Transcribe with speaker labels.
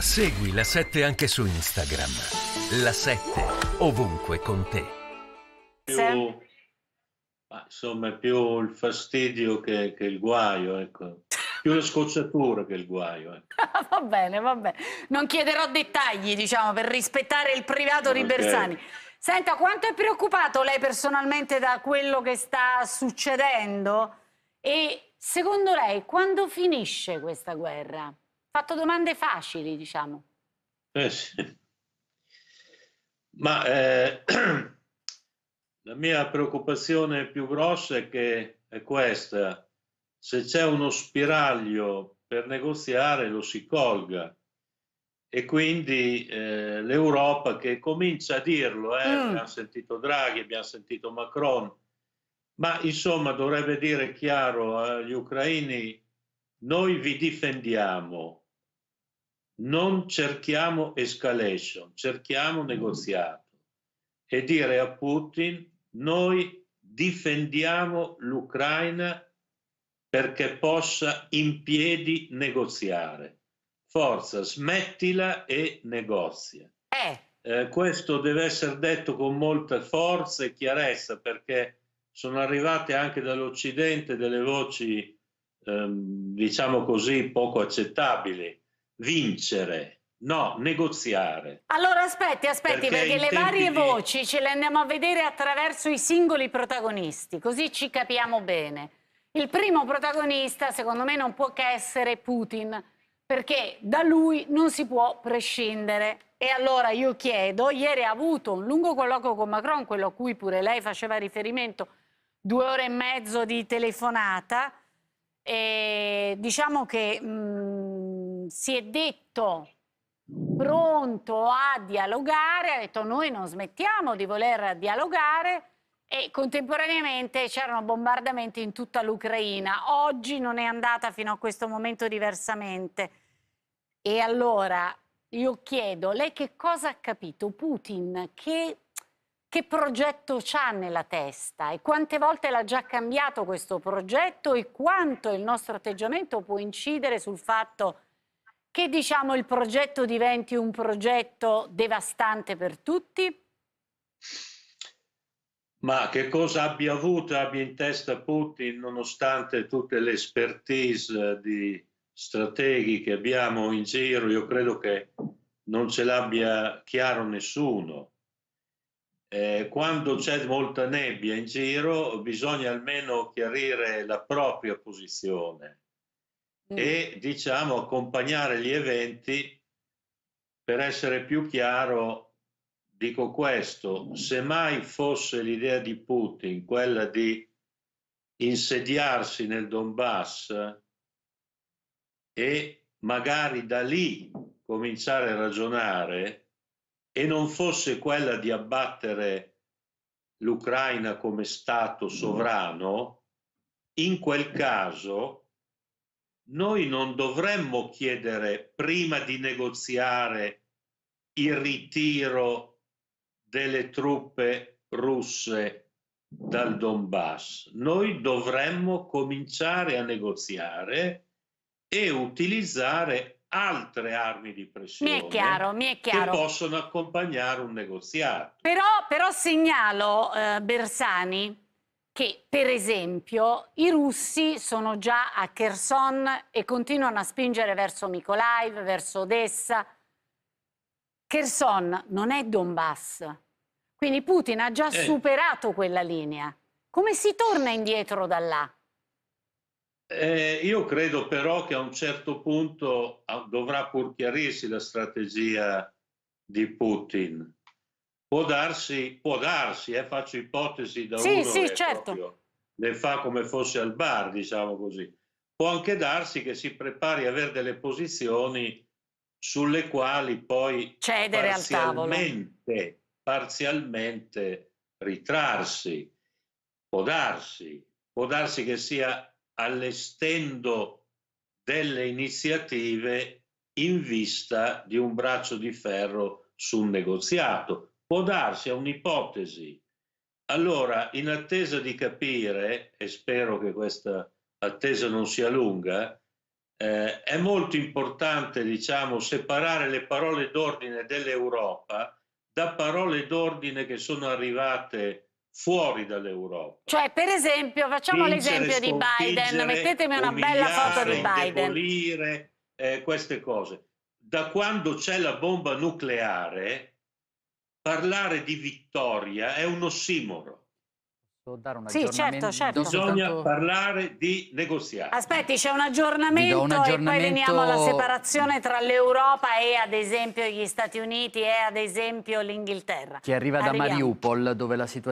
Speaker 1: Segui la 7 anche su Instagram. La 7 ovunque con te. Più, insomma, più il fastidio che, che il guaio, ecco. Più la scocciatura che il guaio. Ecco.
Speaker 2: va bene, va bene. Non chiederò dettagli, diciamo, per rispettare il privato di okay. Bersani. Senta, quanto è preoccupato lei personalmente da quello che sta succedendo? E secondo lei quando finisce questa guerra? fatto domande facili, diciamo.
Speaker 1: Eh sì. Ma eh, la mia preoccupazione più grossa è che è questa. Se c'è uno spiraglio per negoziare lo si colga. E quindi eh, l'Europa che comincia a dirlo, eh, mm. abbiamo sentito Draghi, abbiamo sentito Macron, ma insomma dovrebbe dire chiaro agli ucraini, noi vi difendiamo, non cerchiamo escalation, cerchiamo negoziato e dire a Putin noi difendiamo l'Ucraina perché possa in piedi negoziare. Forza, smettila e negozia. Eh. Eh, questo deve essere detto con molta forza e chiarezza perché sono arrivate anche dall'Occidente delle voci, ehm, diciamo così, poco accettabili vincere. No, negoziare.
Speaker 2: Allora aspetti, aspetti, perché, perché le varie di... voci ce le andiamo a vedere attraverso i singoli protagonisti, così ci capiamo bene. Il primo protagonista, secondo me, non può che essere Putin, perché da lui non si può prescindere. E allora io chiedo, ieri ha avuto un lungo colloquio con Macron, quello a cui pure lei faceva riferimento, due ore e mezzo di telefonata, e diciamo che... Mh, mm, si è detto pronto a dialogare, ha detto noi non smettiamo di voler dialogare e contemporaneamente c'erano bombardamenti in tutta l'Ucraina. Oggi non è andata fino a questo momento diversamente. E allora io chiedo, lei che cosa ha capito? Putin che, che progetto ha nella testa e quante volte l'ha già cambiato questo progetto e quanto il nostro atteggiamento può incidere sul fatto che che diciamo il progetto diventi un progetto devastante per tutti?
Speaker 1: Ma che cosa abbia avuto, abbia in testa Putin, nonostante tutte le expertise eh, di strateghi che abbiamo in giro, io credo che non ce l'abbia chiaro nessuno. Eh, quando c'è molta nebbia in giro bisogna almeno chiarire la propria posizione Mm. e diciamo accompagnare gli eventi per essere più chiaro dico questo se mai fosse l'idea di Putin quella di insediarsi nel Donbass e magari da lì cominciare a ragionare e non fosse quella di abbattere l'Ucraina come Stato sovrano, in quel caso noi non dovremmo chiedere prima di negoziare il ritiro delle truppe russe dal Donbass. Noi dovremmo cominciare a negoziare e utilizzare altre armi di pressione mi è chiaro, mi è che possono accompagnare un negoziato.
Speaker 2: Però, però segnalo, eh, Bersani, che, per esempio, i russi sono già a Kherson e continuano a spingere verso Mykolaiv, verso Odessa. Kherson non è Donbass. Quindi Putin ha già eh. superato quella linea. Come si torna indietro da là?
Speaker 1: Eh, io credo però che a un certo punto ah, dovrà pur chiarirsi la strategia di Putin. Può darsi, può darsi eh, faccio ipotesi da sì, uno sì, che
Speaker 2: certo.
Speaker 1: le fa come fosse al bar, diciamo così. Può anche darsi che si prepari a avere delle posizioni sulle quali poi
Speaker 2: cedere al tavolo.
Speaker 1: Parzialmente ritrarsi. Può darsi, può darsi che sia allestendo delle iniziative in vista di un braccio di ferro su un negoziato può darsi a un'ipotesi. Allora, in attesa di capire, e spero che questa attesa non sia lunga, eh, è molto importante, diciamo, separare le parole d'ordine dell'Europa da parole d'ordine che sono arrivate fuori dall'Europa.
Speaker 2: Cioè, per esempio, facciamo l'esempio di Biden, mettetemi una bella foto di Biden.
Speaker 1: Demolire, eh, queste cose. Da quando c'è la bomba nucleare, parlare di vittoria è un ossimoro. Sì, certo, certo. Bisogna soltanto... parlare di negoziati.
Speaker 2: Aspetti, c'è un aggiornamento, un aggiornamento e poi veniamo alla separazione tra l'Europa e ad esempio gli Stati Uniti e ad esempio l'Inghilterra. Che arriva Arriviamo. da Mariupol dove la situazione